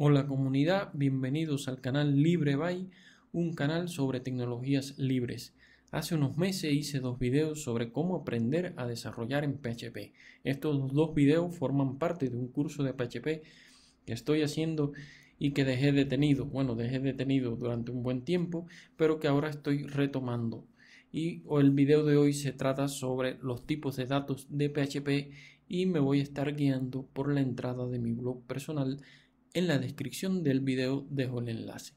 Hola comunidad, bienvenidos al canal Libre un canal sobre tecnologías libres. Hace unos meses hice dos videos sobre cómo aprender a desarrollar en PHP. Estos dos videos forman parte de un curso de PHP que estoy haciendo y que dejé detenido. Bueno, dejé detenido durante un buen tiempo, pero que ahora estoy retomando. Y el video de hoy se trata sobre los tipos de datos de PHP y me voy a estar guiando por la entrada de mi blog personal en la descripción del video dejo el enlace.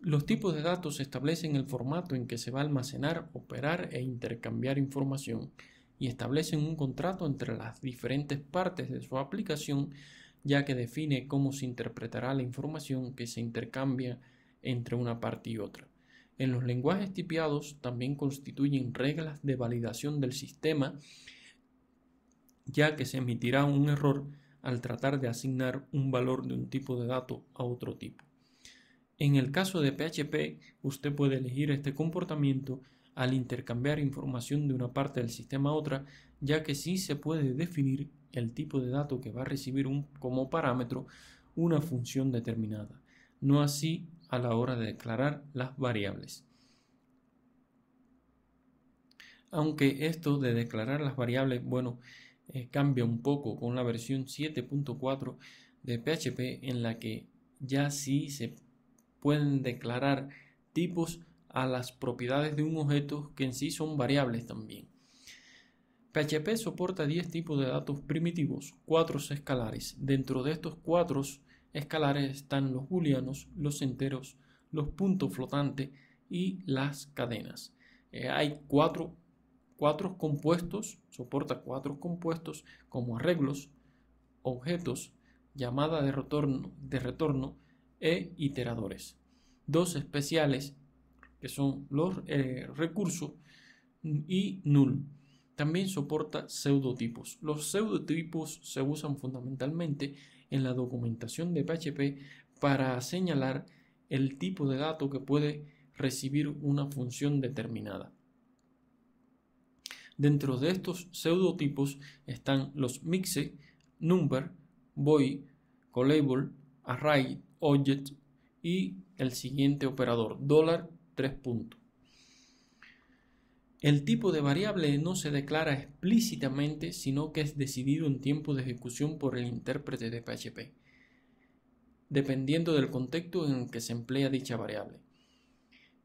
Los tipos de datos establecen el formato en que se va a almacenar, operar e intercambiar información y establecen un contrato entre las diferentes partes de su aplicación ya que define cómo se interpretará la información que se intercambia entre una parte y otra. En los lenguajes tipiados también constituyen reglas de validación del sistema ya que se emitirá un error al tratar de asignar un valor de un tipo de dato a otro tipo. En el caso de PHP, usted puede elegir este comportamiento al intercambiar información de una parte del sistema a otra, ya que sí se puede definir el tipo de dato que va a recibir un, como parámetro una función determinada, no así a la hora de declarar las variables. Aunque esto de declarar las variables, bueno, eh, cambia un poco con la versión 7.4 de PHP en la que ya sí se pueden declarar tipos a las propiedades de un objeto que en sí son variables también. PHP soporta 10 tipos de datos primitivos, 4 escalares. Dentro de estos 4 escalares están los booleanos, los enteros, los puntos flotantes y las cadenas. Eh, hay 4 cuatro compuestos, soporta cuatro compuestos como arreglos, objetos, llamada de retorno, de retorno e iteradores. Dos especiales, que son los eh, recurso recursos, y null. También soporta pseudotipos. Los pseudotipos se usan fundamentalmente en la documentación de PHP para señalar el tipo de dato que puede recibir una función determinada. Dentro de estos pseudotipos están los mixe, number, boy, callable, array, object y el siguiente operador, 3 El tipo de variable no se declara explícitamente, sino que es decidido en tiempo de ejecución por el intérprete de PHP, dependiendo del contexto en el que se emplea dicha variable.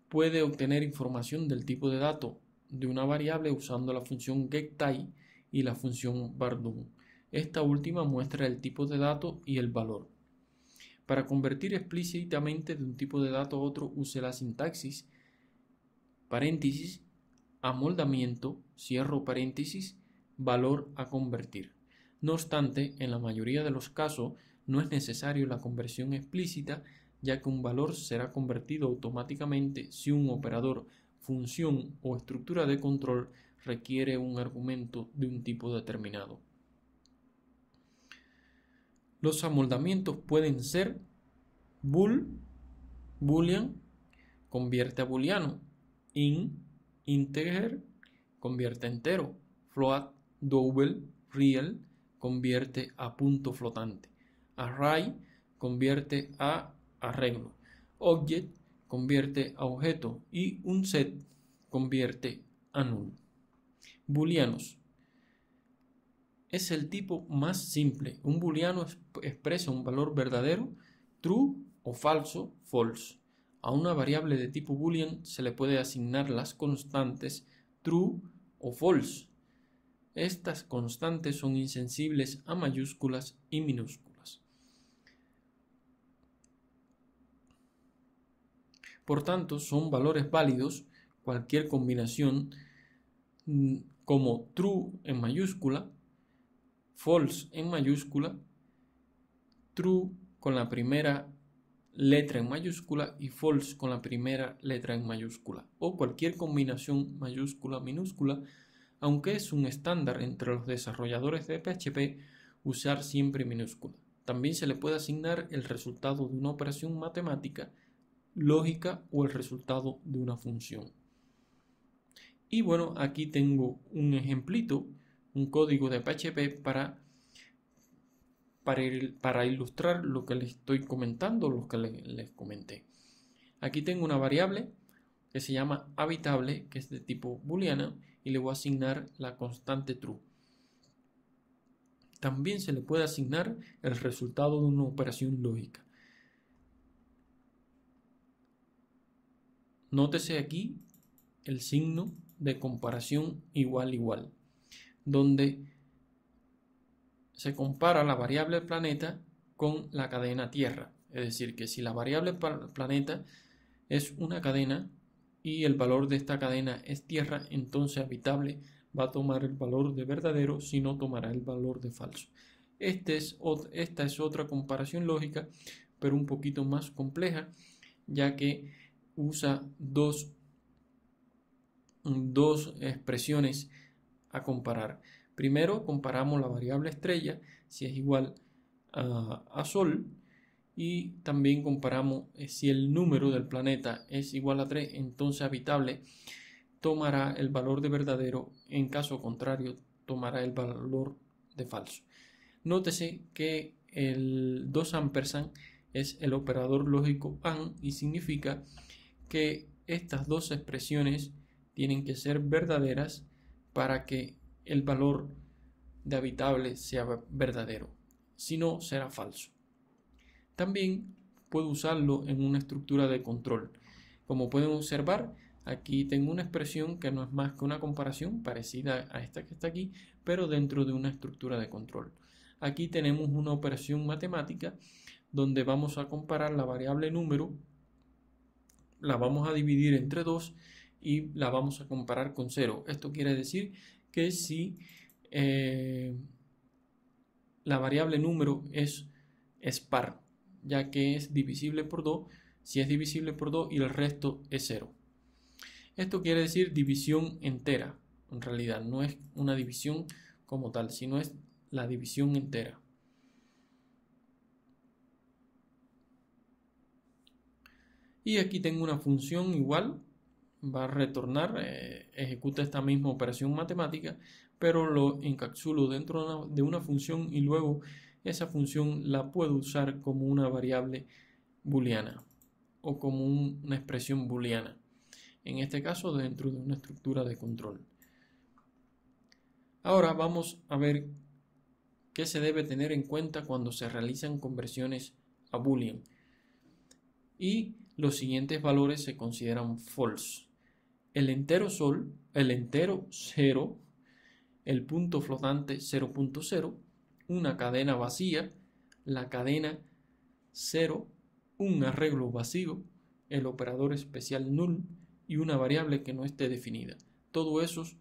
Puede obtener información del tipo de dato, de una variable usando la función getType y la función vardump. Esta última muestra el tipo de dato y el valor. Para convertir explícitamente de un tipo de dato a otro use la sintaxis paréntesis amoldamiento cierro paréntesis valor a convertir. No obstante, en la mayoría de los casos no es necesario la conversión explícita ya que un valor será convertido automáticamente si un operador función o estructura de control requiere un argumento de un tipo determinado. Los amoldamientos pueden ser bool, boolean, convierte a booleano, in, integer, convierte a entero, float, double, real, convierte a punto flotante, array, convierte a arreglo, object, convierte a objeto y un set convierte a null. Booleanos. Es el tipo más simple. Un booleano expresa un valor verdadero, true o falso, false. A una variable de tipo boolean se le puede asignar las constantes true o false. Estas constantes son insensibles a mayúsculas y minúsculas. Por tanto, son valores válidos cualquier combinación mm, como true en mayúscula, false en mayúscula, true con la primera letra en mayúscula y false con la primera letra en mayúscula o cualquier combinación mayúscula minúscula, aunque es un estándar entre los desarrolladores de PHP usar siempre minúscula. También se le puede asignar el resultado de una operación matemática lógica o el resultado de una función. Y bueno, aquí tengo un ejemplito, un código de PHP para, para, ilustrar lo que les estoy comentando, lo que les, les comenté. Aquí tengo una variable que se llama habitable, que es de tipo booleana, y le voy a asignar la constante true. También se le puede asignar el resultado de una operación lógica. Nótese aquí el signo de comparación igual igual, donde se compara la variable planeta con la cadena Tierra. Es decir, que si la variable planeta es una cadena y el valor de esta cadena es Tierra, entonces habitable va a tomar el valor de verdadero si no tomará el valor de falso. Este esta es otra comparación lógica, pero un poquito más compleja, ya que usa dos, dos expresiones a comparar. Primero comparamos la variable estrella, si es igual a, a Sol, y también comparamos eh, si el número del planeta es igual a 3, entonces habitable tomará el valor de verdadero, en caso contrario tomará el valor de falso. Nótese que el 2 ampersand es el operador lógico AND y significa que estas dos expresiones tienen que ser verdaderas para que el valor de habitable sea verdadero, si no será falso. También puedo usarlo en una estructura de control. Como pueden observar, aquí tengo una expresión que no es más que una comparación parecida a esta que está aquí, pero dentro de una estructura de control. Aquí tenemos una operación matemática donde vamos a comparar la variable número la vamos a dividir entre 2 y la vamos a comparar con 0. Esto quiere decir que si eh, la variable número es, es par, ya que es divisible por 2, si es divisible por 2 y el resto es 0. Esto quiere decir división entera, en realidad no es una división como tal, sino es la división entera. Y aquí tengo una función igual, va a retornar, eh, ejecuta esta misma operación matemática, pero lo encapsulo dentro de una, función y luego esa función la puedo usar como una variable booleana o como una expresión booleana. En este caso dentro de una estructura de control. Ahora vamos a ver qué se debe tener en cuenta cuando se realizan conversiones a boolean. Y los siguientes valores se consideran false. El entero sol, el entero 0, el punto flotante 0.0, una cadena vacía, la cadena 0, un arreglo vacío, el operador especial null y una variable que no esté definida. Todos esos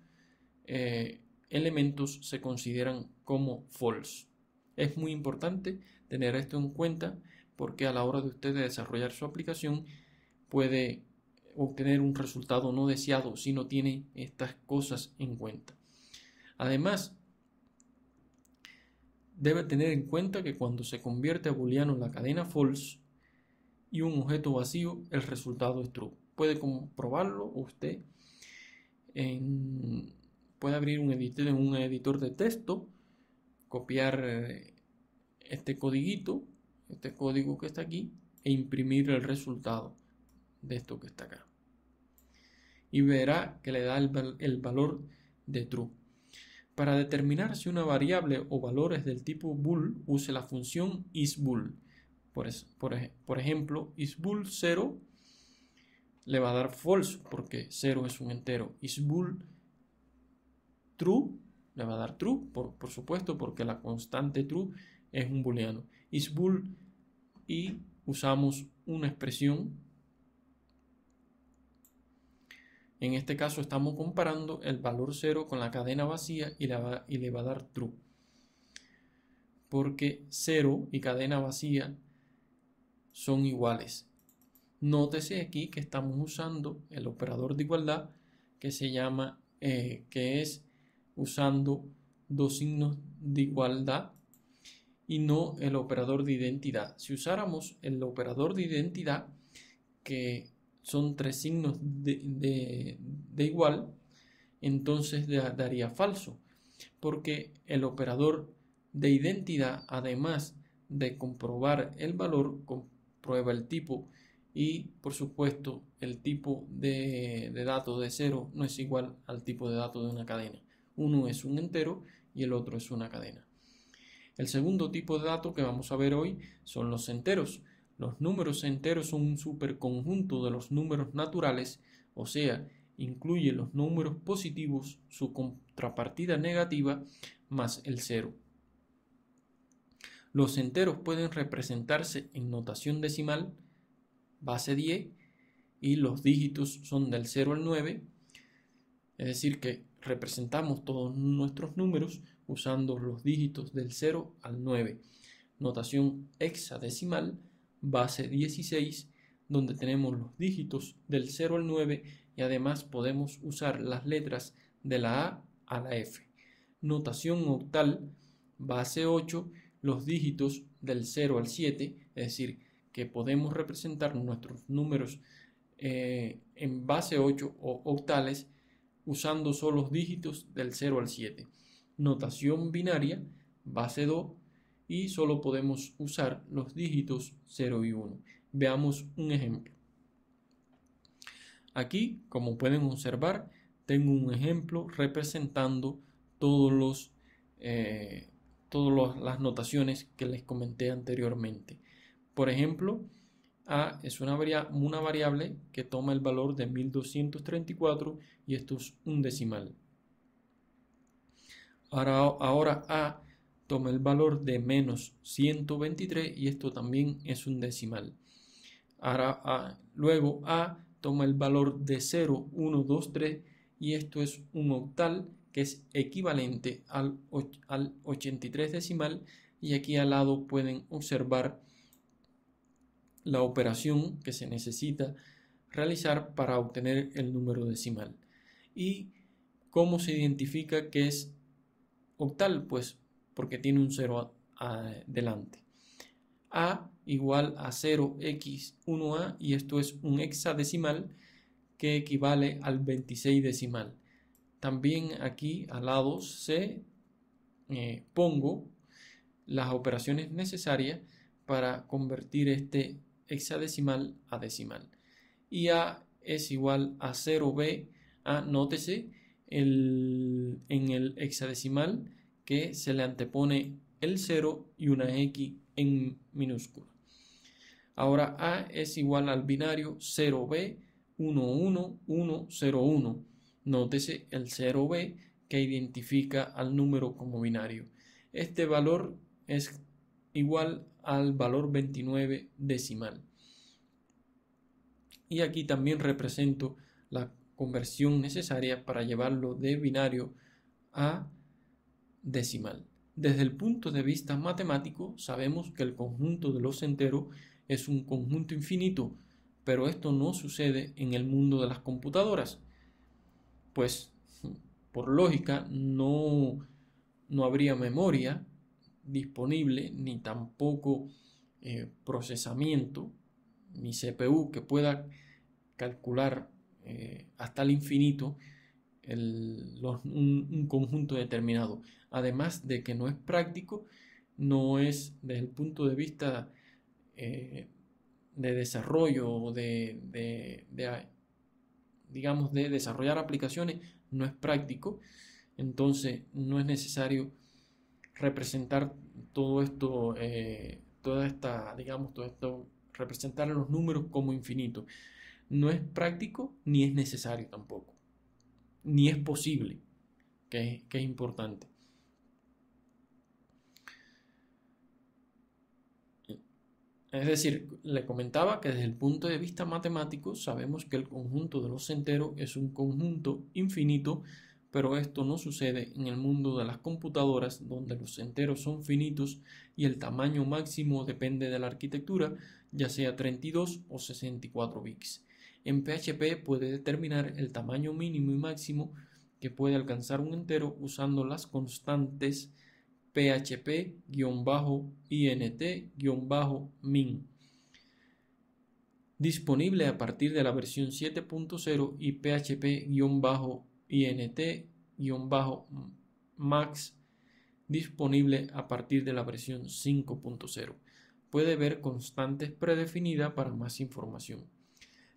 eh, elementos se consideran como false. Es muy importante tener esto en cuenta porque a la hora de usted desarrollar su aplicación puede obtener un resultado no deseado si no tiene estas cosas en cuenta. Además, debe tener en cuenta que cuando se convierte a booleano la cadena false y un objeto vacío, el resultado es true. Puede comprobarlo usted. puede abrir un editor, un editor de texto, copiar eh, este codiguito este código que está aquí e imprimir el resultado de esto que está acá. Y verá que le da el, valor de true. Para determinar si una variable o valor es del tipo bool, use la función isBool. Por, por, ejemplo, isBool 0 le va a dar false porque 0 es un entero. isBool true le va a dar true, por supuesto, porque la constante true es un booleano bull y usamos una expresión. En este caso estamos comparando el valor 0 con la cadena vacía y, le va a dar true. Porque 0 y cadena vacía son iguales. Nótese aquí que estamos usando el operador de igualdad que se llama, eh, que es usando dos signos de igualdad y no el operador de identidad. Si usáramos el operador de identidad, que son tres signos de, igual, entonces daría falso, porque el operador de identidad, además de comprobar el valor, comprueba el tipo y, por supuesto, el tipo de, de dato de cero no es igual al tipo de dato de una cadena. Uno es un entero y el otro es una cadena. El segundo tipo de dato que vamos a ver hoy son los enteros. Los números enteros son un superconjunto de los números naturales, o sea, incluye los números positivos, su contrapartida negativa, más el cero. Los enteros pueden representarse en notación decimal, base 10, y los dígitos son del 0 al 9, es decir que representamos todos nuestros números usando los dígitos del 0 al 9. Notación hexadecimal, base 16, donde tenemos los dígitos del 0 al 9 y además podemos usar las letras de la A a la F. Notación octal, base 8, los dígitos del 0 al 7, es decir, que podemos representar nuestros números eh, en base 8 o octales usando solo los dígitos del 0 al 7 notación binaria, base 2, y solo podemos usar los dígitos 0 y 1. Veamos un ejemplo. Aquí, como pueden observar, tengo un ejemplo representando todos los, eh, todas las notaciones que les comenté anteriormente. Por ejemplo, A es una, una variable que toma el valor de 1234 y esto es un decimal. Ahora, A toma el valor de menos 123 y esto también es un decimal. Ahora luego A toma el valor de 0, 1, 2, 3 y esto es un octal que es equivalente al, al 83 decimal y aquí al lado pueden observar la operación que se necesita realizar para obtener el número decimal y cómo se identifica que es octal, pues porque tiene un 0 adelante A igual a 0x1a y esto es un hexadecimal que equivale al 26 decimal. También aquí al lado C eh, pongo las operaciones necesarias para convertir este hexadecimal a decimal. Y A es igual a 0b, a nótese el, en el hexadecimal que se le antepone el 0 y una X en minúscula. Ahora A es igual al binario 0B 11101. Nótese el 0B que identifica al número como binario. Este valor es igual al valor 29 decimal. Y aquí también represento la conversión necesaria para llevarlo de binario a decimal. Desde el punto de vista matemático, sabemos que el conjunto de los enteros es un conjunto infinito, pero esto no sucede en el mundo de las computadoras. Pues, por lógica, no, no habría memoria disponible, ni tampoco eh, procesamiento, ni CPU que pueda calcular eh, hasta el infinito un, conjunto determinado. Además de que no es práctico, no es desde el punto de vista eh, de desarrollo o de, digamos, de desarrollar aplicaciones, no es práctico. Entonces no es necesario representar todo esto, eh, toda esta, digamos, todo esto, representar los números como infinitos no es práctico ni es necesario tampoco, ni es posible, que es, importante. Es decir, le comentaba que desde el punto de vista matemático sabemos que el conjunto de los enteros es un conjunto infinito, pero esto no sucede en el mundo de las computadoras donde los enteros son finitos y el tamaño máximo depende de la arquitectura, ya sea 32 o 64 bits. En PHP puede determinar el tamaño mínimo y máximo que puede alcanzar un entero usando las constantes php-int-min. Disponible a partir de la versión 7.0 y php-int-max disponible a partir de la versión 5.0. Puede ver constantes predefinidas para más información.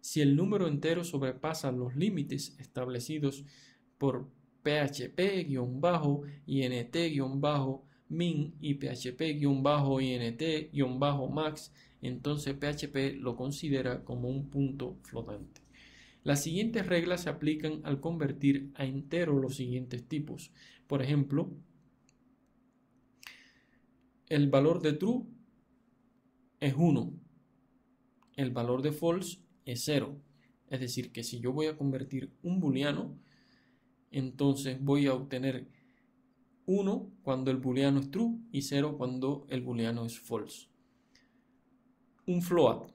Si el número entero sobrepasa los límites establecidos por PHP-INT-min y PHP-INT-max, entonces PHP lo considera como un punto flotante. Las siguientes reglas se aplican al convertir a entero los siguientes tipos. Por ejemplo, el valor de true es 1, el valor de false es 0. Es decir, que si yo voy a convertir un booleano, entonces voy a obtener 1 cuando el booleano es true y 0 cuando el booleano es false. Un float.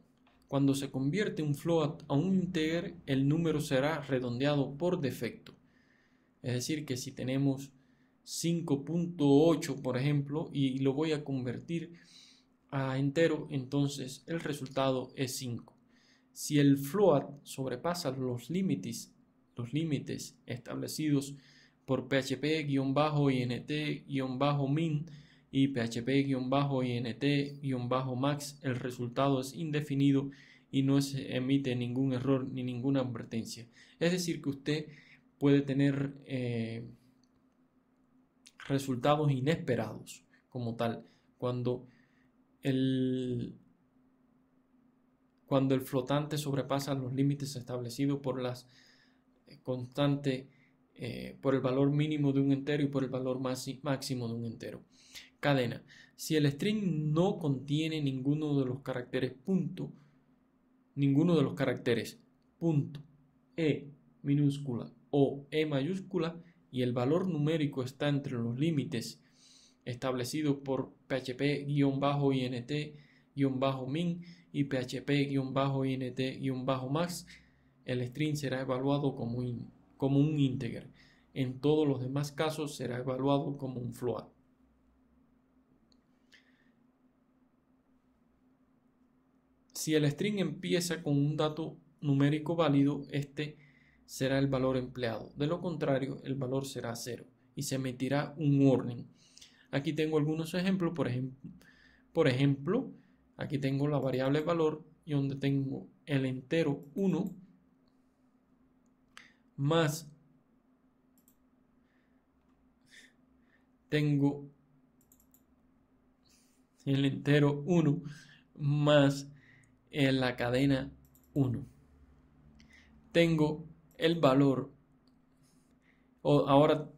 Cuando se convierte un float a un integer, el número será redondeado por defecto. Es decir, que si tenemos 5.8, por ejemplo, y lo voy a convertir a entero, entonces el resultado es 5. Si el float sobrepasa los límites, los límites establecidos por PHP-INT-min y PHP-INT-max, el resultado es indefinido y no se emite ningún error ni ninguna advertencia. Es decir, que usted puede tener eh, resultados inesperados como tal. Cuando el, cuando el flotante sobrepasa los límites establecidos por las eh, constante eh, por el valor mínimo de un entero y por el valor máximo de un entero. Cadena. Si el string no contiene ninguno de los caracteres punto, ninguno de los caracteres punto, e minúscula o e mayúscula y el valor numérico está entre los límites establecidos por php-int-min y PHP-int-max, el string será evaluado como, como un integer. En todos los demás casos será evaluado como un float. Si el string empieza con un dato numérico válido, este será el valor empleado. De lo contrario, el valor será cero y se emitirá un warning. Aquí tengo algunos ejemplos. Por, ejemplo, por ejemplo Aquí tengo la variable valor y donde tengo el entero 1 más tengo el entero 1 más en la cadena 1. Tengo el valor. ahora,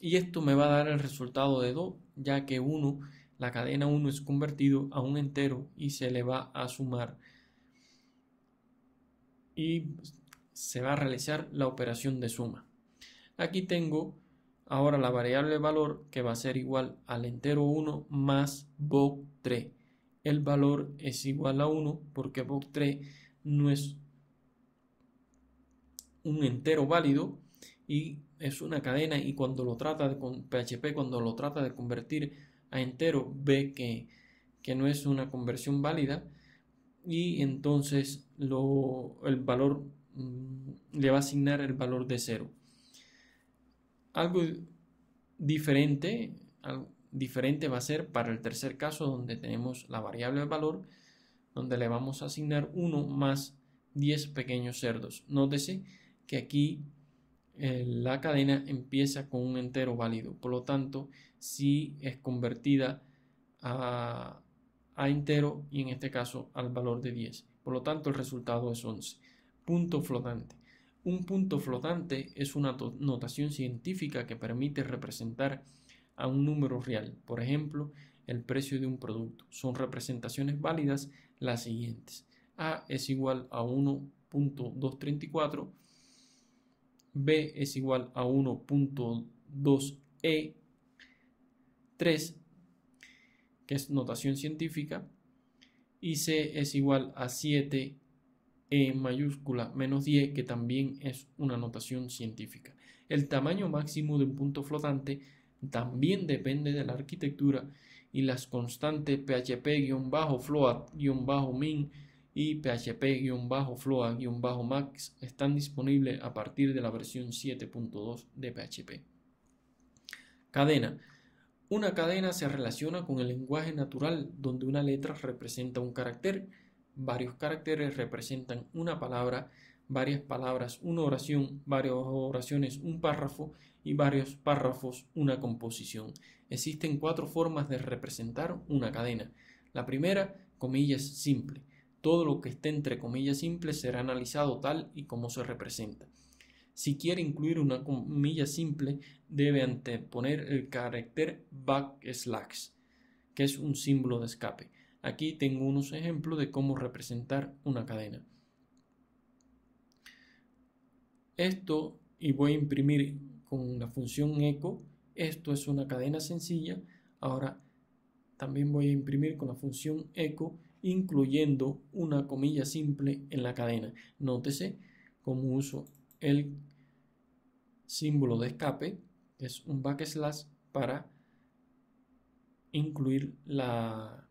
y esto me va a dar el resultado de 2, ya que 1 la cadena 1 es convertido a un entero y se le va a sumar y se va a realizar la operación de suma. Aquí tengo ahora la variable valor que va a ser igual al entero 1 más BOC3. El valor es igual a 1 porque BOC3 no es un entero válido y es una cadena y cuando lo trata con PHP cuando lo trata de convertir a entero ve que, que no es una conversión válida y entonces lo, el valor mm, le va a asignar el valor de cero. Algo diferente, diferente va a ser para el tercer caso donde tenemos la variable de valor donde le vamos a asignar 1 más 10 pequeños cerdos. Nótese que aquí eh, la cadena empieza con un entero válido. Por lo tanto, si es convertida a, a entero y en este caso al valor de 10. Por lo tanto, el resultado es 11. Punto flotante. Un punto flotante es una notación científica que permite representar a un número real, por ejemplo, el precio de un producto. Son representaciones válidas las siguientes. A es igual a 1.234 B es igual a 1.2E 3, que es notación científica, y C es igual a 7 E mayúscula menos 10, que también es una notación científica. El tamaño máximo de un punto flotante también depende de la arquitectura y las constantes php-float-min y PHP-Floa-Max están disponibles a partir de la versión 7.2 de PHP. Cadena. Una cadena se relaciona con el lenguaje natural donde una letra representa un carácter, varios caracteres representan una palabra, varias palabras una oración, varias oraciones un párrafo y varios párrafos una composición. Existen cuatro formas de representar una cadena. La primera, comillas simple todo lo que esté entre comillas simples será analizado tal y como se representa. Si quiere incluir una comilla simple, debe anteponer el carácter backslash, que es un símbolo de escape. Aquí tengo unos ejemplos de cómo representar una cadena. Esto, y voy a imprimir con la función echo, esto es una cadena sencilla. Ahora también voy a imprimir con la función echo incluyendo una comilla simple en la cadena. Nótese cómo uso el símbolo de escape, es un backslash, para incluir la,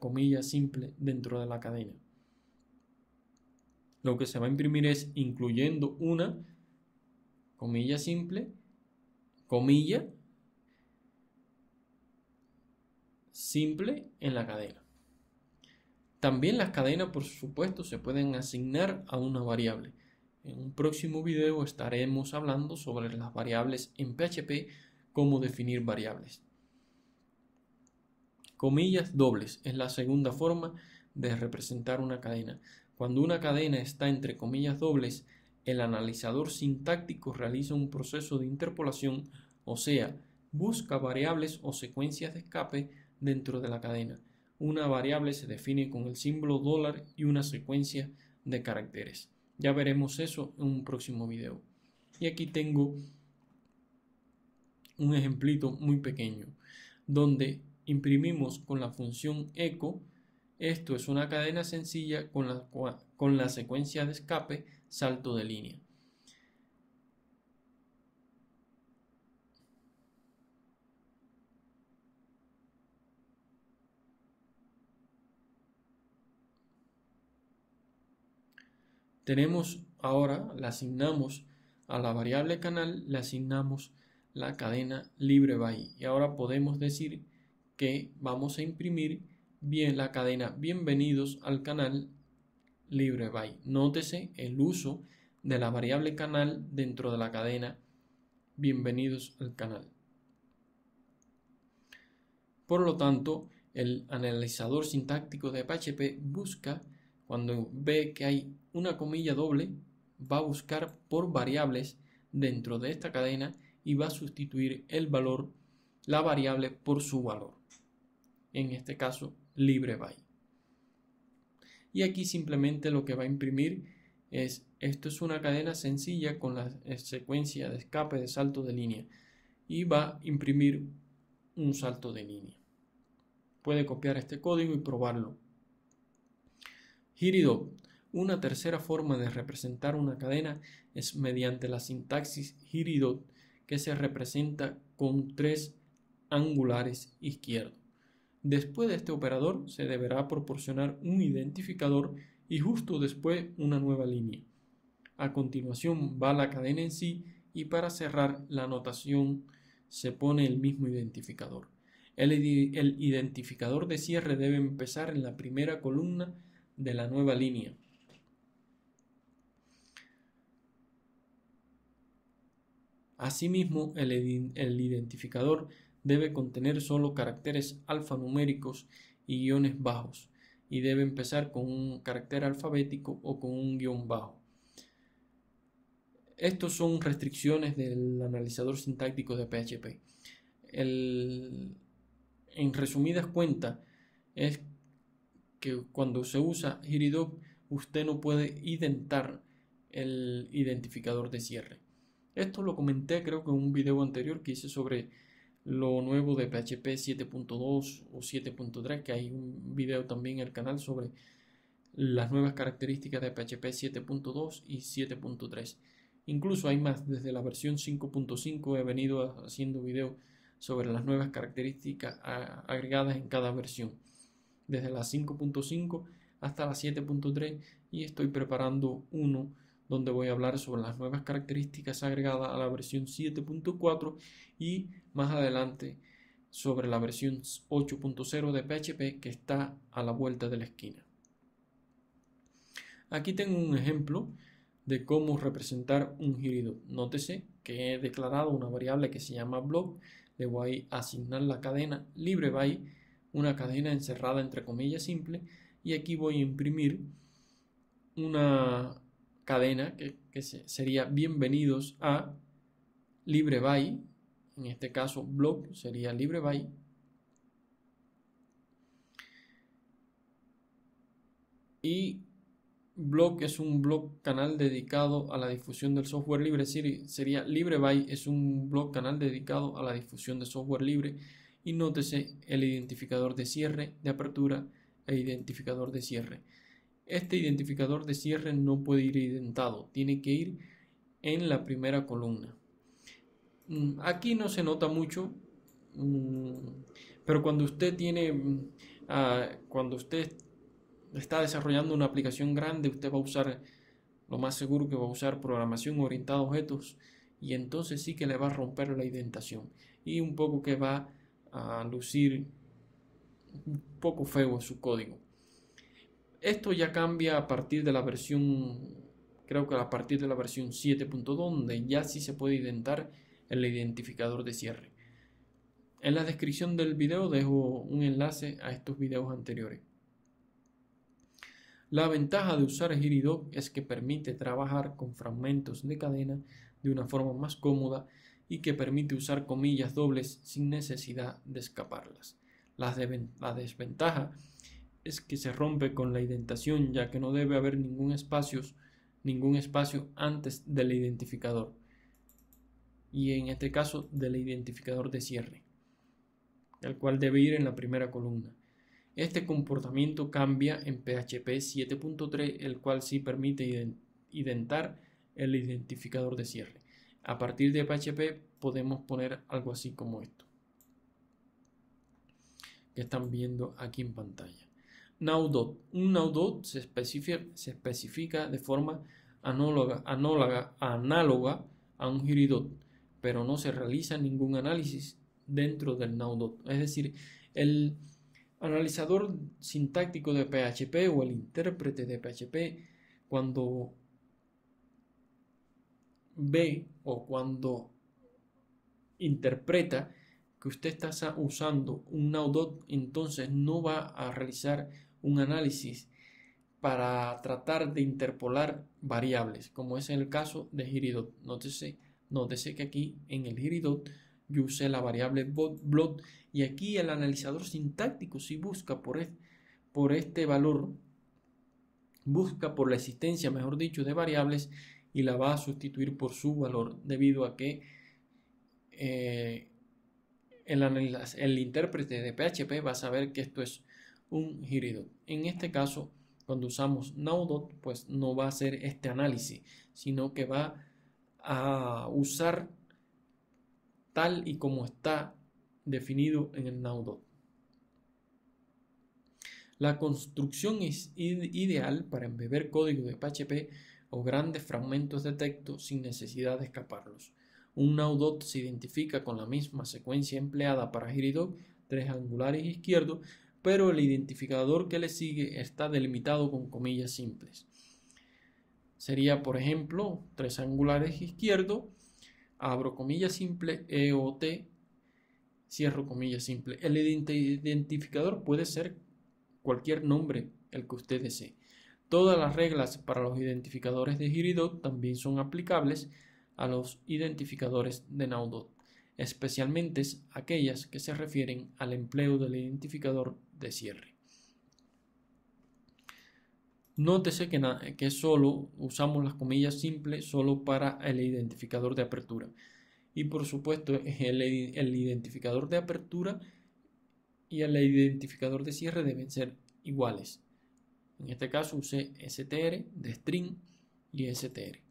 comilla simple dentro de la cadena. Lo que se va a imprimir es incluyendo una comilla simple, comilla simple en la cadena. También las cadenas, por supuesto, se pueden asignar a una variable. En un próximo video estaremos hablando sobre las variables en PHP, cómo definir variables. Comillas dobles es la segunda forma de representar una cadena. Cuando una cadena está entre comillas dobles, el analizador sintáctico realiza un proceso de interpolación, o sea, busca variables o secuencias de escape dentro de la cadena. Una variable se define con el símbolo dólar y una secuencia de caracteres. Ya veremos eso en un próximo video. Y aquí tengo un ejemplito muy pequeño donde imprimimos con la función echo. Esto es una cadena sencilla con la, con la secuencia de escape salto de línea. Tenemos ahora, le asignamos a la variable canal, le asignamos la cadena libre by. Y ahora podemos decir que vamos a imprimir bien la cadena bienvenidos al canal libre by. Nótese el uso de la variable canal dentro de la cadena bienvenidos al canal. Por lo tanto, el analizador sintáctico de PHP busca cuando ve que hay una comilla doble, va a buscar por variables dentro de esta cadena y va a sustituir el valor, la variable por su valor. En este caso, libre by. Y aquí simplemente lo que va a imprimir es, esto es una cadena sencilla con la eh, secuencia de escape de salto de línea y va a imprimir un salto de línea. Puede copiar este código y probarlo. GiriDot, Una tercera forma de representar una cadena es mediante la sintaxis GiriDot que se representa con tres angulares izquierdos. Después de este operador se deberá proporcionar un identificador y justo después una nueva línea. A continuación va la cadena en sí y para cerrar la anotación se pone el mismo identificador. el identificador de cierre debe empezar en la primera columna de la nueva línea. Asimismo, el, identificador debe contener solo caracteres alfanuméricos y guiones bajos, y debe empezar con un carácter alfabético o con un guión bajo. Estos son restricciones del analizador sintáctico de PHP. en resumidas cuentas, es cuando se usa Hiridoc usted no puede identar el identificador de cierre. Esto lo comenté creo que en un video anterior que hice sobre lo nuevo de PHP 7.2 o 7.3, que hay un video también en el canal sobre las nuevas características de PHP 7.2 y 7.3. Incluso hay más, desde la versión 5.5 he venido haciendo videos sobre las nuevas características agregadas en cada versión desde la 5.5 hasta la 7.3 y estoy preparando uno donde voy a hablar sobre las nuevas características agregadas a la versión 7.4 y más adelante sobre la versión 8.0 de PHP que está a la vuelta de la esquina. Aquí tengo un ejemplo de cómo representar un girido. Nótese que he declarado una variable que se llama blob, le voy a asignar la cadena libre una cadena encerrada entre comillas simple y aquí voy a imprimir una cadena que, sería bienvenidos a libreby en este caso blog sería libreby y blog es un blog canal dedicado a la difusión del software libre sería libreby es un blog canal dedicado a la difusión de software libre y nótese el identificador de cierre, de apertura e identificador de cierre. Este identificador de cierre no puede ir identado, tiene que ir en la primera columna. Mm, aquí no se nota mucho, mm, pero cuando usted tiene, mm, ah, cuando usted está desarrollando una aplicación grande, usted va a usar, lo más seguro que va a usar programación orientada a objetos y entonces sí que le va a romper la indentación y un poco que va a lucir un poco feo su código. Esto ya cambia a partir de la versión, creo que a partir de la versión 7.2, donde ya sí se puede identar el identificador de cierre. En la descripción del video dejo un enlace a estos videos anteriores. La ventaja de usar Giridoc es que permite trabajar con fragmentos de cadena de una forma más cómoda y que permite usar comillas dobles sin necesidad de escaparlas. La, desventaja es que se rompe con la identación ya que no debe haber ningún espacio, ningún espacio antes del identificador y en este caso del identificador de cierre, el cual debe ir en la primera columna. Este comportamiento cambia en PHP 7.3, el cual sí permite identar el identificador de cierre. A partir de PHP podemos poner algo así como esto. Que están viendo aquí en pantalla. Nowdot. Un nowdot se especifica, se especifica de forma análoga, análoga a un giridot, pero no se realiza ningún análisis dentro del nowdot. Es decir, el analizador sintáctico de PHP o el intérprete de PHP, cuando ve o cuando interpreta que usted está usando un dot entonces no va a realizar un análisis para tratar de interpolar variables, como es el caso de Giridot. Nótese, nótese que aquí en el Giridot yo usé la variable blot y aquí el analizador sintáctico si busca por, por este valor, busca por la existencia, mejor dicho, de variables, y la va a sustituir por su valor debido a que eh, el, intérprete de PHP va a saber que esto es un girido En este caso, cuando usamos Naudot, pues no va a hacer este análisis, sino que va a usar tal y como está definido en el Naudot. La construcción ideal para embeber código de PHP o grandes fragmentos de texto sin necesidad de escaparlos. Un NowDot se identifica con la misma secuencia empleada para GiriDoc, tres angulares izquierdo, pero el identificador que le sigue está delimitado con comillas simples. Sería, por ejemplo, tres angulares izquierdo, abro comillas simple, EOT, cierro comillas simple. El identificador puede ser cualquier nombre, el que usted desee. Todas las reglas para los identificadores de Giridot también son aplicables a los identificadores de Naudot, especialmente aquellas que se refieren al empleo del identificador de cierre. Nótese que, solo usamos las comillas simples solo para el identificador de apertura. Y por supuesto, el identificador de apertura y el identificador de cierre deben ser iguales. En este caso usé str de string y str.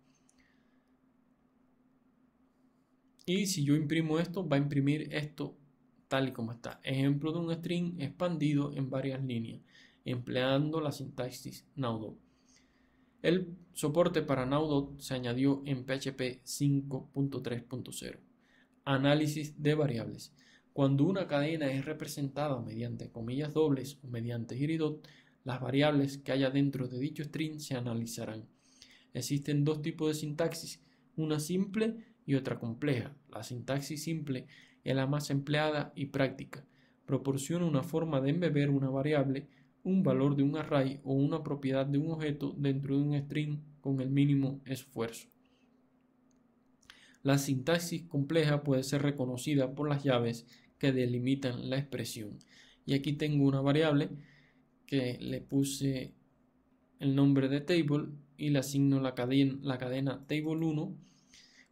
Y si yo imprimo esto, va a imprimir esto tal y como está. Ejemplo de un string expandido en varias líneas, empleando la sintaxis Nowdot. El soporte para Nowdot se añadió en PHP 5.3.0. Análisis de variables. Cuando una cadena es representada mediante comillas dobles o mediante giridot, las variables que haya dentro de dicho string se analizarán. Existen dos tipos de sintaxis, una simple y otra compleja. La sintaxis simple es la más empleada y práctica. Proporciona una forma de embeber una variable, un valor de un array o una propiedad de un objeto dentro de un string con el mínimo esfuerzo. La sintaxis compleja puede ser reconocida por las llaves que delimitan la expresión. Y aquí tengo una variable le puse el nombre de table y le asigno la cadena, la cadena table1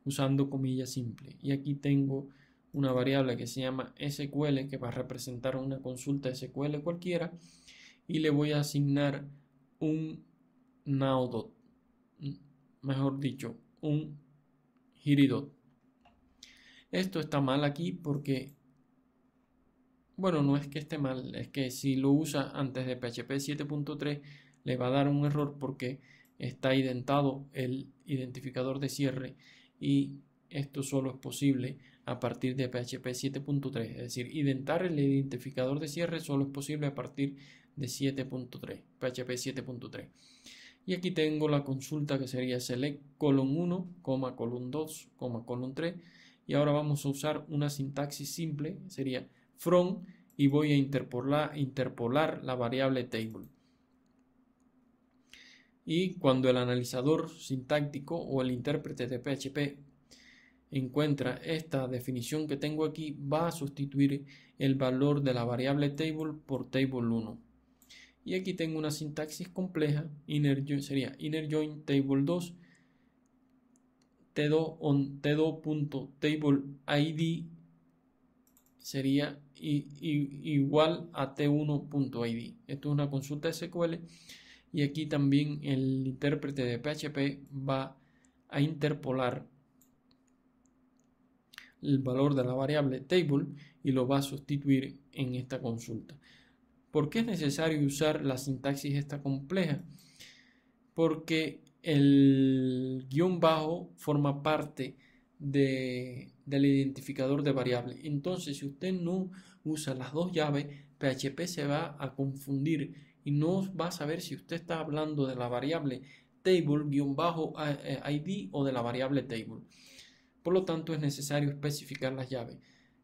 usando comillas simple. Y aquí tengo una variable que se llama SQL que va a representar una consulta SQL cualquiera y le voy a asignar un dot mejor dicho, un giridot. Esto está mal aquí porque bueno, no es que esté mal, es que si lo usa antes de PHP 7.3 le va a dar un error porque está identado el identificador de cierre y esto solo es posible a partir de PHP 7.3, es decir, identar el identificador de cierre solo es posible a partir de 7.3, PHP 7.3. Y aquí tengo la consulta que sería select column 1, column 2, column 3. Y ahora vamos a usar una sintaxis simple, sería from y voy a interpolar, la variable table. Y cuando el analizador sintáctico o el intérprete de PHP encuentra esta definición que tengo aquí, va a sustituir el valor de la variable table por table1. Y aquí tengo una sintaxis compleja, inner join, sería inner join table2, 2tableid table id sería y, igual a t1.id. Esto es una consulta SQL y aquí también el intérprete de PHP va a interpolar el valor de la variable table y lo va a sustituir en esta consulta. ¿Por qué es necesario usar la sintaxis esta compleja? Porque el guión bajo forma parte de, del identificador de variable. Entonces, si usted no usa las dos llaves, PHP se va a confundir y no va a saber si usted está hablando de la variable table-id eh, eh, o de la variable table. Por lo tanto, es necesario especificar las llaves.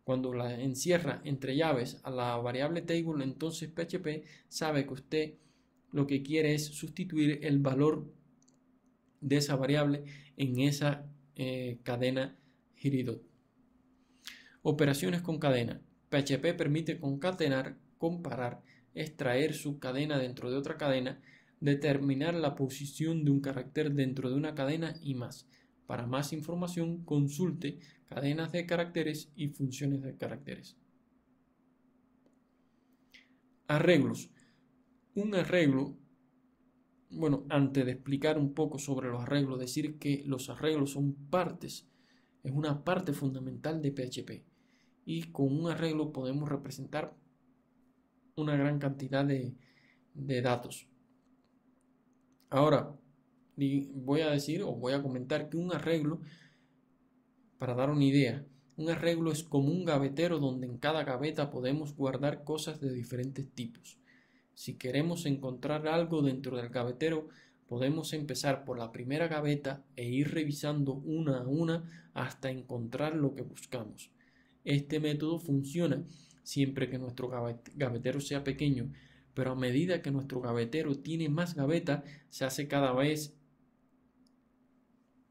Cuando la encierra entre llaves a la variable table, entonces PHP sabe que usted lo que quiere es sustituir el valor de esa variable en esa eh, cadena giridot. Operaciones con cadena. PHP permite concatenar, comparar, extraer su cadena dentro de otra cadena, determinar la posición de un carácter dentro de una cadena y más. Para más información, consulte cadenas de caracteres y funciones de caracteres. Arreglos. Un arreglo, bueno, antes de explicar un poco sobre los arreglos, decir que los arreglos son partes, es una parte fundamental de PHP y con un arreglo podemos representar una gran cantidad de, datos. Ahora, voy a decir o voy a comentar que un arreglo, para dar una idea, un arreglo es como un gavetero donde en cada gaveta podemos guardar cosas de diferentes tipos. Si queremos encontrar algo dentro del gavetero, podemos empezar por la primera gaveta e ir revisando una a una hasta encontrar lo que buscamos. Este método funciona siempre que nuestro gavetero sea pequeño, pero a medida que nuestro gavetero tiene más gaveta, se hace cada vez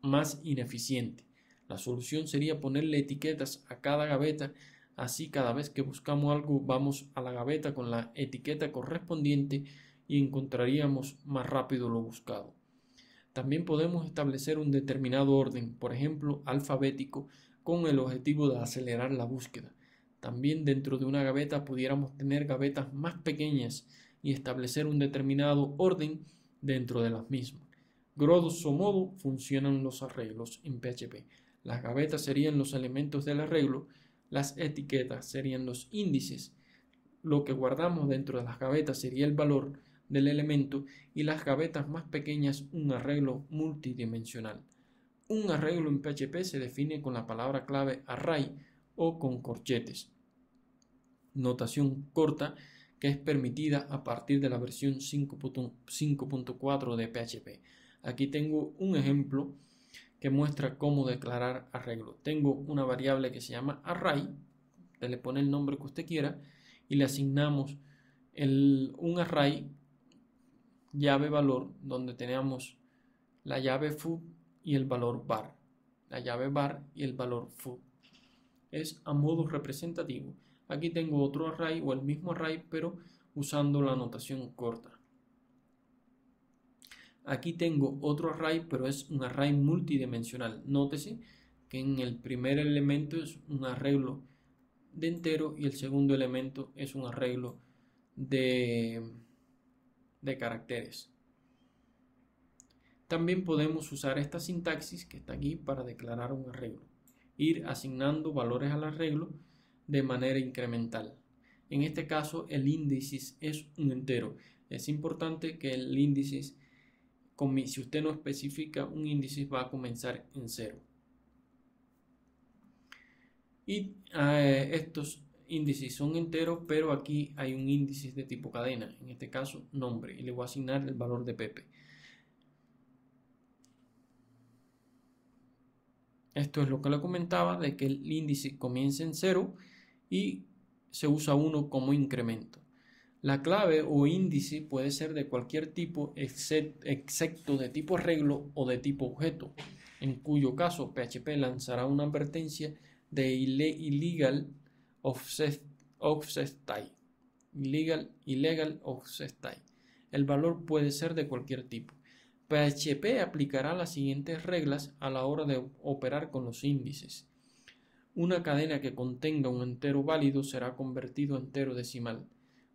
más ineficiente. La solución sería ponerle etiquetas a cada gaveta, así cada vez que buscamos algo vamos a la gaveta con la etiqueta correspondiente y encontraríamos más rápido lo buscado. También podemos establecer un determinado orden, por ejemplo, alfabético, con el objetivo de acelerar la búsqueda. También dentro de una gaveta pudiéramos tener gavetas más pequeñas y establecer un determinado orden dentro de las mismas. Grosso modo funcionan los arreglos en PHP. Las gavetas serían los elementos del arreglo, las etiquetas serían los índices, lo que guardamos dentro de las gavetas sería el valor del elemento y las gavetas más pequeñas un arreglo multidimensional. Un arreglo en PHP se define con la palabra clave array o con corchetes. Notación corta que es permitida a partir de la versión 5.4 de PHP. Aquí tengo un ejemplo que muestra cómo declarar arreglo. Tengo una variable que se llama array, usted le pone el nombre que usted quiera y le asignamos un array llave valor donde tenemos la llave foo y el valor bar la llave bar y el valor foo. Es a modo representativo. Aquí tengo otro array o el mismo array, pero usando la notación corta. Aquí tengo otro array, pero es un array multidimensional. Nótese que en el primer elemento es un arreglo de entero y el segundo elemento es un arreglo de, de caracteres. También podemos usar esta sintaxis que está aquí para declarar un arreglo. Ir asignando valores al arreglo de manera incremental. En este caso el índice es un entero. Es importante que el índice, si usted no especifica un índice, va a comenzar en cero. Y eh, estos índices son enteros, pero aquí hay un índice de tipo cadena, en este caso nombre, y le voy a asignar el valor de Pepe. Esto es lo que le comentaba de que el índice comienza en 0 y se usa 1 como incremento. La clave o índice puede ser de cualquier tipo excepto de tipo arreglo o de tipo objeto, en cuyo caso PHP lanzará una advertencia de illegal offset, illegal offset type. El valor puede ser de cualquier tipo. PHP aplicará las siguientes reglas a la hora de operar con los índices. Una cadena que contenga un entero válido será convertido a entero decimal.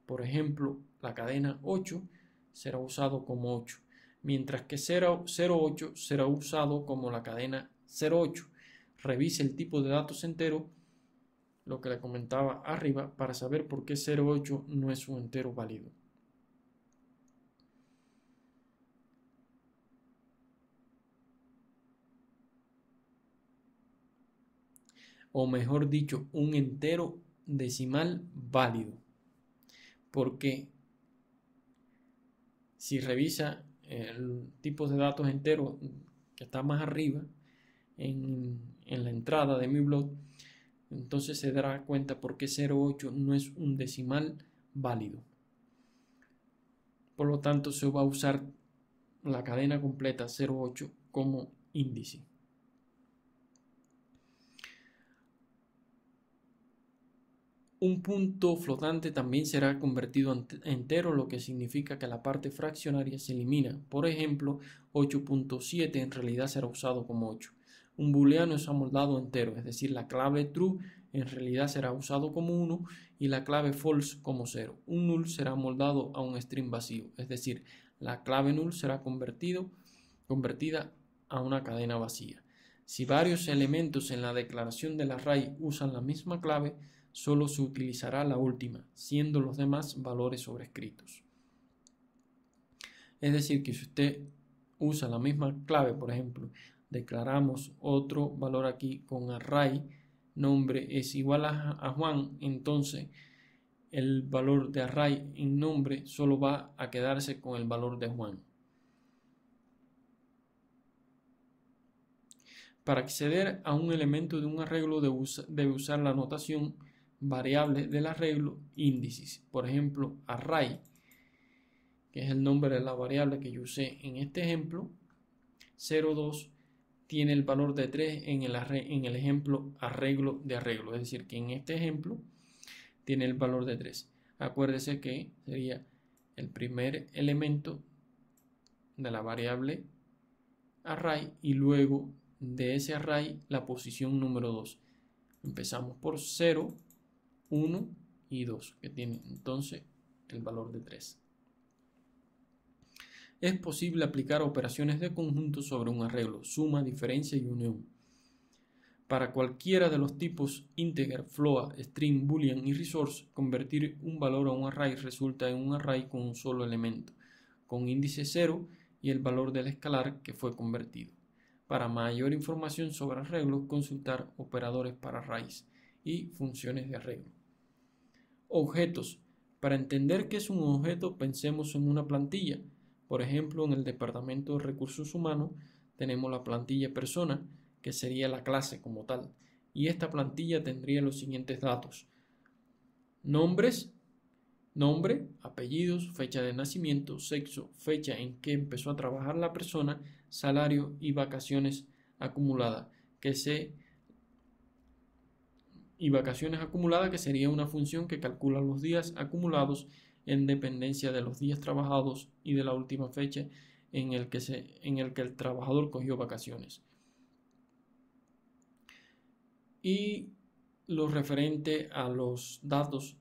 Por ejemplo, la cadena 8 será usado como 8, mientras que 08 será usado como la cadena 08. Revise el tipo de datos entero, lo que le comentaba arriba, para saber por qué 08 no es un entero válido. o mejor dicho, un entero decimal válido. Porque si revisa el tipo de datos enteros que está más arriba en, la entrada de mi blog, entonces se dará cuenta porque 08 no es un decimal válido. Por lo tanto, se va a usar la cadena completa 08 como índice. Un punto flotante también será convertido entero, lo que significa que la parte fraccionaria se elimina. Por ejemplo, 8.7 en realidad será usado como 8. Un booleano es amoldado entero, es decir, la clave true en realidad será usado como 1 y la clave false como 0. Un null será moldado a un string vacío, es decir, la clave null será convertida a una cadena vacía. Si varios elementos en la declaración del array usan la misma clave, solo se utilizará la última, siendo los demás valores sobrescritos. Es decir, que si usted usa la misma clave, por ejemplo, declaramos otro valor aquí con array, nombre es igual a, Juan, entonces el valor de array en nombre solo va a quedarse con el valor de Juan. Para acceder a un elemento de un arreglo debe usar la notación variables del arreglo índices. Por ejemplo, array, que es el nombre de la variable que yo usé en este ejemplo, 02 tiene el valor de 3 en el, en el ejemplo arreglo de arreglo. Es decir, que en este ejemplo tiene el valor de 3. Acuérdese que sería el primer elemento de la variable array y luego de ese array la posición número 2. Empezamos por 0, 1 y 2, que tienen entonces el valor de 3. Es posible aplicar operaciones de conjunto sobre un arreglo, suma, diferencia y unión. Para cualquiera de los tipos integer, float, string, boolean y resource, convertir un valor a un array resulta en un array con un solo elemento, con índice 0 y el valor del escalar que fue convertido. Para mayor información sobre arreglos, consultar operadores para arrays y funciones de arreglo. Objetos. Para entender qué es un objeto, pensemos en una plantilla. Por ejemplo, en el Departamento de Recursos Humanos tenemos la plantilla persona, que sería la clase como tal. Y esta plantilla tendría los siguientes datos. Nombres, nombre, apellidos, fecha de nacimiento, sexo, fecha en que empezó a trabajar la persona, salario y vacaciones acumuladas, que se y vacaciones acumuladas, que sería una función que calcula los días acumulados en dependencia de los días trabajados y de la última fecha en el que, se, en el, que el trabajador cogió vacaciones. Y lo referente a los datos,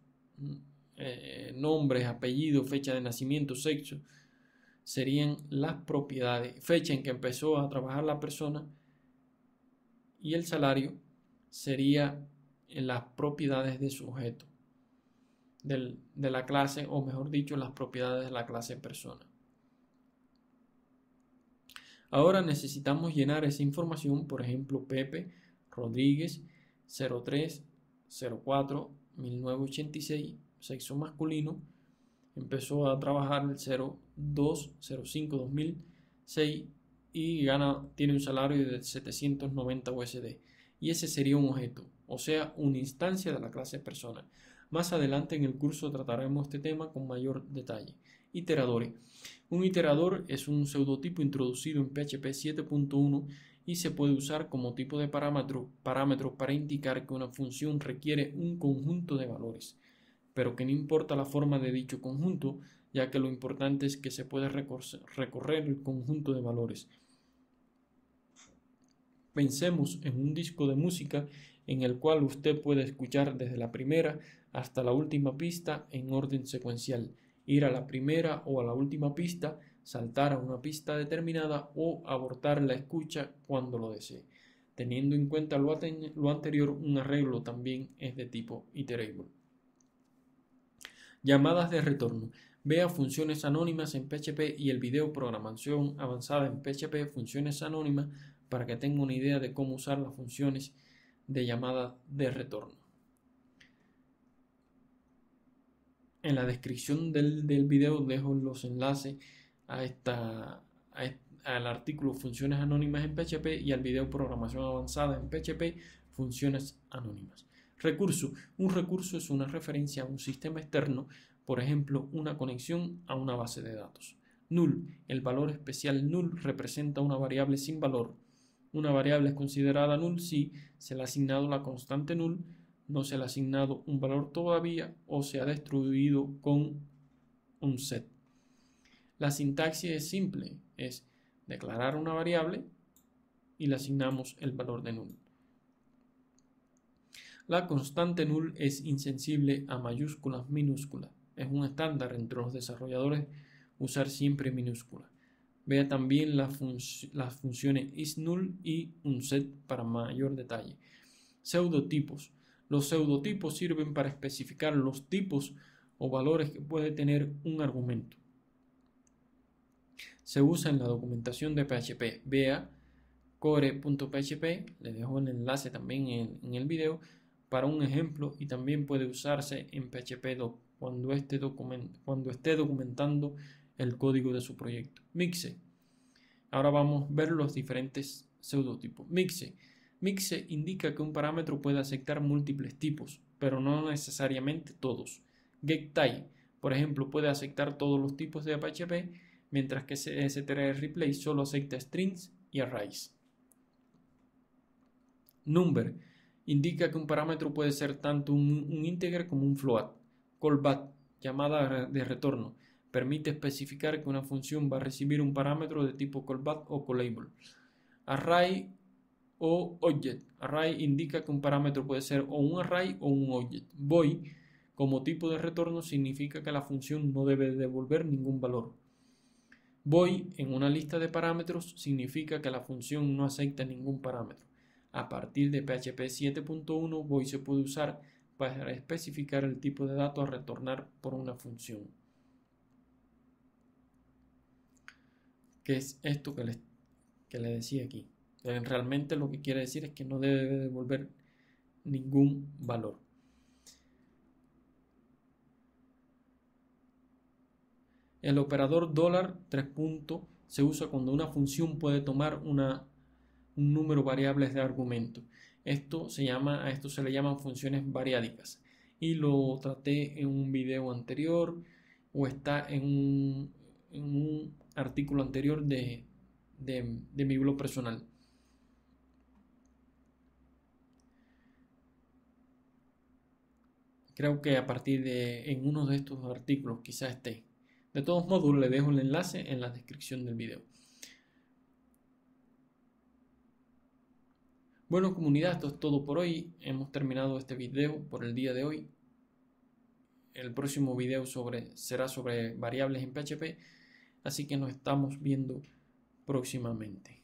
eh, nombres, apellido, fecha de nacimiento, sexo, serían las propiedades, fecha en que empezó a trabajar la persona y el salario sería las propiedades de su objeto de la clase, o mejor dicho, las propiedades de la clase persona. Ahora necesitamos llenar esa información, por ejemplo, Pepe Rodríguez 03 04 1986, sexo masculino, empezó a trabajar el 0205 2006 y gana, tiene un salario de 790 USD. Y ese sería un objeto o sea, una instancia de la clase persona. Más adelante en el curso trataremos este tema con mayor detalle. Iteradores. Un iterador es un pseudotipo introducido en PHP 7.1 y se puede usar como tipo de parámetro, para indicar que una función requiere un conjunto de valores, pero que no importa la forma de dicho conjunto, ya que lo importante es que se puede recorrer el conjunto de valores. Pensemos en un disco de música en el cual usted puede escuchar desde la primera hasta la última pista en orden secuencial, ir a la primera o a la última pista, saltar a una pista determinada o abortar la escucha cuando lo desee. Teniendo en cuenta lo, lo anterior, un arreglo también es de tipo iterable. Llamadas de retorno. Vea funciones anónimas en PHP y el video programación avanzada en PHP funciones anónimas para que tenga una idea de cómo usar las funciones de llamada de retorno. En la descripción del, del video dejo los enlaces a esta, al artículo Funciones Anónimas en PHP y al video Programación Avanzada en PHP Funciones Anónimas. Recurso. Un recurso es una referencia a un sistema externo, por ejemplo, una conexión a una base de datos. Null. El valor especial null representa una variable sin valor una variable es considerada null si se le ha asignado la constante null, no se le ha asignado un valor todavía o se ha destruido con un set. La sintaxis es simple, es declarar una variable y le asignamos el valor de null. La constante null es insensible a mayúsculas minúsculas. Es un estándar entre los desarrolladores usar siempre minúsculas. Vea también las, funciones isNull y unSet para mayor detalle. Pseudotipos. Los pseudotipos sirven para especificar los tipos o valores que puede tener un argumento. Se usa en la documentación de PHP. Vea core.php, le dejo el enlace también en, el video para un ejemplo y también puede usarse en PHP 2 cuando este cuando esté documentando el código de su proyecto. Mixe. Ahora vamos a ver los diferentes pseudotipos. Mixe. Mixe indica que un parámetro puede aceptar múltiples tipos, pero no necesariamente todos. GetType, por ejemplo, puede aceptar todos los tipos de PHP, mientras que Replay solo acepta strings y arrays. Number indica que un parámetro puede ser tanto un, un integer como un float. Callback, llamada de retorno permite especificar que una función va a recibir un parámetro de tipo callback o callable. Array o object. Array indica que un parámetro puede ser o un array o un object. Void como tipo de retorno significa que la función no debe devolver ningún valor. Void en una lista de parámetros significa que la función no acepta ningún parámetro. A partir de PHP 7.1, void se puede usar para especificar el tipo de dato a retornar por una función. es esto que le, que le decía aquí. Eh, realmente lo que quiere decir es que no debe devolver ningún valor. El operador dólar 3 puntos se usa cuando una función puede tomar un número variable de argumento. Esto se llama, a esto se le llaman funciones variádicas. Y lo traté en un video anterior o está en en un artículo anterior de, de, mi blog personal. Creo que a partir de en uno de estos artículos quizás esté. De todos modos, le dejo el enlace en la descripción del video. Bueno comunidad, esto es todo por hoy. Hemos terminado este video por el día de hoy. El próximo video sobre, será sobre variables en PHP Así que nos estamos viendo próximamente.